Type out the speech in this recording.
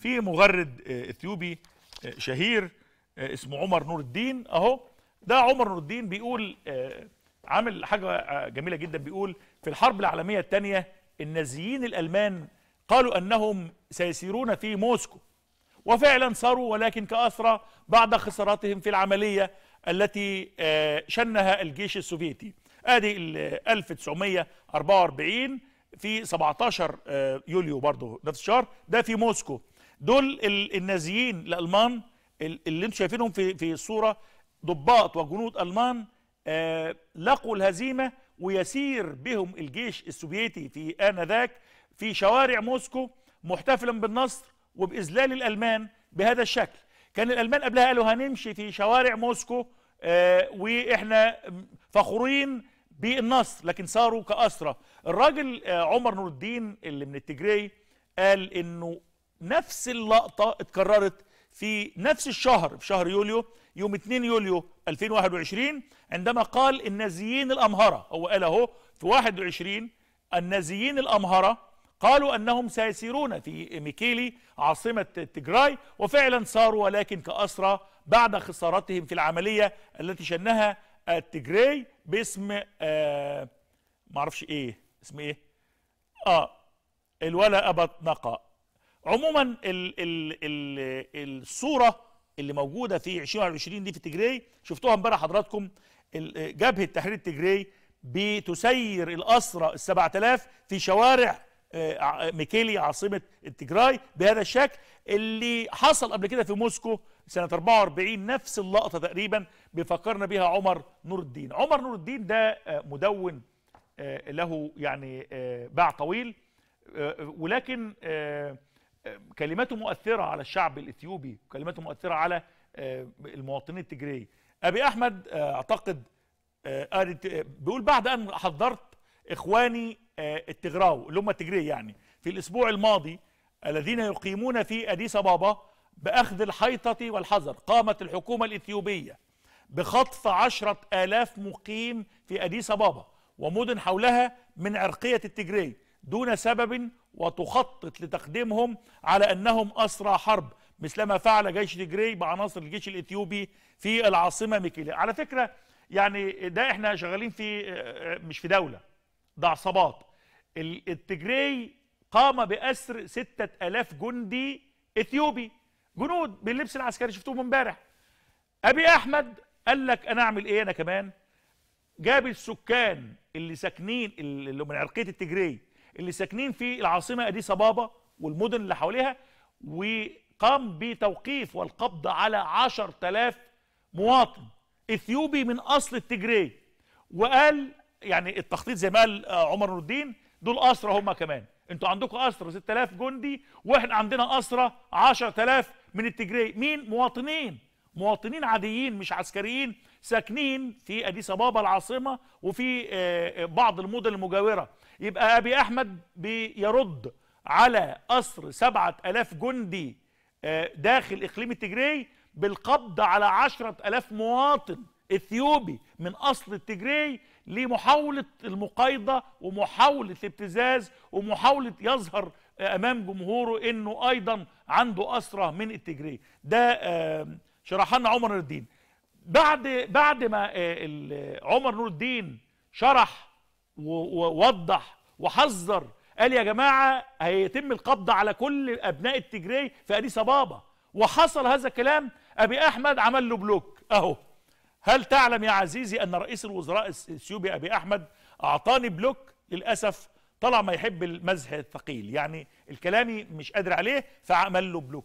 في مغرد آه، اثيوبي آه، شهير آه، اسمه عمر نور الدين اهو ده عمر نور الدين بيقول عامل حاجه جميله جدا بيقول في الحرب العالميه الثانيه النازيين الالمان قالوا انهم سيسيرون في موسكو وفعلا ساروا ولكن كأسرى بعد خساراتهم في العملية التي شنها الجيش السوفيتي ادي 1944 في 17 يوليو برضه نفس الشهر ده في موسكو دول النازيين الالمان اللي انتم شايفينهم في في الصوره ضباط وجنود المان آه لقوا الهزيمه ويسير بهم الجيش السوفيتي في انذاك في شوارع موسكو محتفلا بالنصر وباذلال الالمان بهذا الشكل كان الالمان قبلها قالوا هنمشي في شوارع موسكو آه واحنا فخورين بالنصر لكن صاروا كأسرة الراجل آه عمر نور الدين اللي من التجري قال انه نفس اللقطه اتكررت في نفس الشهر في شهر يوليو يوم 2 يوليو 2021 عندما قال النازيين الامهره هو قال اهو في 21 النازيين الامهره قالوا انهم سيسيرون في ميكيلي عاصمه تجراي وفعلا صاروا ولكن كاسرى بعد خسارتهم في العمليه التي شنها التجراي باسم آه معرفش ايه اسم ايه اه الولا أبط نقا عموما الـ الـ الـ الصوره اللي موجوده في 2021 دي في تجري شفتوها امبارح حضراتكم جبهه تحرير التجري بتسير الاسرى ال 7000 في شوارع آه، ميكيلي عاصمه التجراي بهذا الشكل اللي حصل قبل كده في موسكو سنه 44 نفس اللقطه تقريبا بيفكرنا بها عمر نور الدين عمر نور الدين ده آه، مدون آه، له يعني باع طويل ولكن كلماته مؤثره على الشعب الاثيوبي وكلماته مؤثره على آه، المواطنين التجري ابي احمد آه، اعتقد آه، بيقول بعد ان حضرت اخواني التجراو اللي هم التجري يعني في الاسبوع الماضي الذين يقيمون في اديس ابابا باخذ الحيطه والحذر قامت الحكومه الاثيوبيه بخطف عشرة آلاف مقيم في أديس أبابا ومدن حولها من عرقية التجري دون سبب وتخطط لتقديمهم على أنهم أسرى حرب مثلما فعل جيش تجري بعناصر الجيش الإثيوبي في العاصمة ميكيلي على فكرة يعني ده احنا شغالين في آه، آه، مش في دولة ده عصابات التجري قام بأسر ستة ألاف جندي إثيوبي جنود باللبس العسكري من امبارح أبي أحمد قال لك أنا أعمل إيه أنا كمان جاب السكان اللي ساكنين اللي من عرقية التجري اللي ساكنين في العاصمه اديس ابابا والمدن اللي حواليها وقام بتوقيف والقبض على 10000 مواطن اثيوبي من اصل التجري وقال يعني التخطيط زي ما قال آه، عمر نور الدين دول اسرى هم كمان انتوا عندكم اسرى 6000 جندي واحنا عندنا اسرى 10000 من التجري مين مواطنين مواطنين عاديين مش عسكريين ساكنين في اديس ابابا العاصمه وفي آه، آه، بعض المدن المجاوره يبقى ابي احمد بيرد على اسر 7000 جندي آه، داخل اقليم التجري بالقبض على 10000 مواطن اثيوبي من اصل التجري لمحاوله المقايضه ومحاوله الابتزاز ومحاوله يظهر امام جمهوره انه ايضا عنده اسره من التجري ده شرحها لنا عمر نور الدين بعد بعد ما آه، آه، عمر نور الدين شرح ووضح وحذر قال يا جماعه هيتم القبض على كل ابناء التجري في اديس ابابا وحصل هذا الكلام ابي احمد عمل له بلوك اهو هل تعلم يا عزيزي ان رئيس الوزراء الاثيوبي ابي احمد اعطاني بلوك للاسف طلع ما يحب المزح الثقيل يعني الكلامي مش قادر عليه فعمل له بلوك